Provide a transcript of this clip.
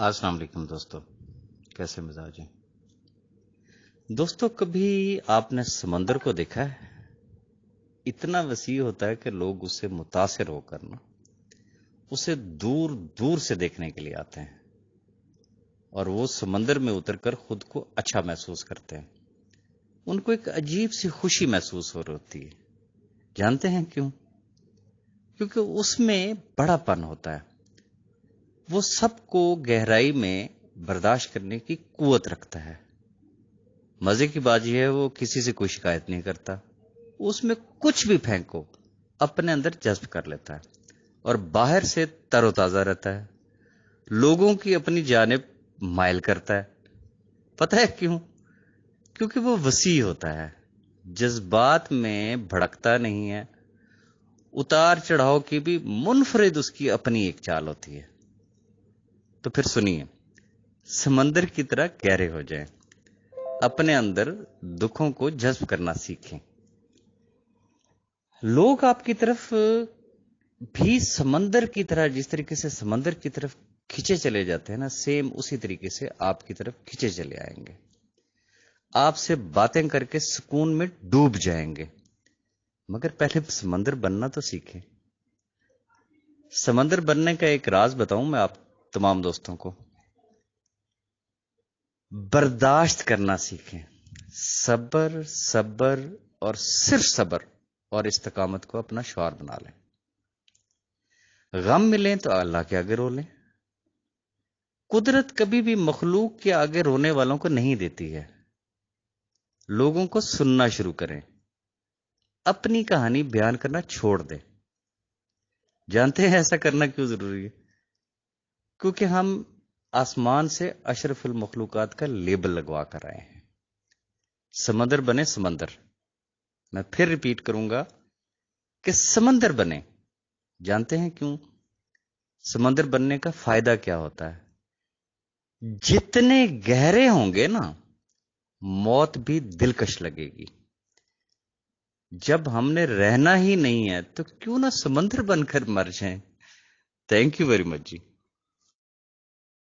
अस्सलाम वालेकुम दोस्तों कैसे मिजाज हैं दोस्तों कभी आपने समंदर को देखा है इतना वसी होता है कि लोग उससे मुतासर होकर ना उसे दूर दूर से देखने के लिए आते हैं और वो समंदर में उतरकर खुद को अच्छा महसूस करते हैं उनको एक अजीब सी खुशी महसूस हो रही होती है जानते हैं क्यों क्योंकि उसमें बड़ापन होता है वो सबको गहराई में बर्दाश्त करने की कुवत रखता है मजे की बात यह है वो किसी से कोई शिकायत नहीं करता उसमें कुछ भी फेंको अपने अंदर जज्ब कर लेता है और बाहर से तरोताजा रहता है लोगों की अपनी जानब मायल करता है पता है क्यों क्योंकि वो वसी होता है जज्बात में भड़कता नहीं है उतार चढ़ाव की भी मुनफरिद उसकी अपनी एक चाल होती है तो फिर सुनिए समंदर की तरह गहरे हो जाएं, अपने अंदर दुखों को जज्ब करना सीखें लोग आपकी तरफ भी समंदर की तरह जिस तरीके से समंदर की तरफ खींचे चले जाते हैं ना सेम उसी तरीके से आपकी तरफ खींचे चले आएंगे आपसे बातें करके सुकून में डूब जाएंगे मगर पहले समंदर बनना तो सीखें समंदर बनने का एक राज बताऊं मैं आपको तमाम दोस्तों को बर्दाश्त करना सीखें सब्र सब्र और सिर्फ सब्र और इस्तकामत को अपना शौर बना लें गम मिलें तो अल्लाह के आगे रो लें कुदरत कभी भी मखलूक के आगे रोने वालों को नहीं देती है लोगों को सुनना शुरू करें अपनी कहानी बयान करना छोड़ दें जानते हैं ऐसा करना क्यों जरूरी है क्योंकि हम आसमान से अशरफुल मखलूकत का लेबल लगवा कर आए हैं समंदर बने समंदर मैं फिर रिपीट करूंगा कि समंदर बने जानते हैं क्यों समंदर बनने का फायदा क्या होता है जितने गहरे होंगे ना मौत भी दिलकश लगेगी जब हमने रहना ही नहीं है तो क्यों ना समंदर बनकर मर जाए thank you very much ji